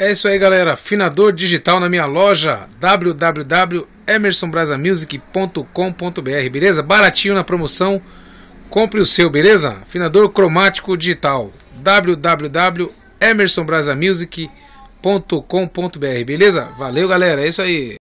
É isso aí, galera. Finador digital na minha loja www.emersonbrasamusic.com.br, beleza? Baratinho na promoção. Compre o seu, beleza? Finador cromático digital www.emersonbrasamusic.com.br, beleza? Valeu, galera. É isso aí.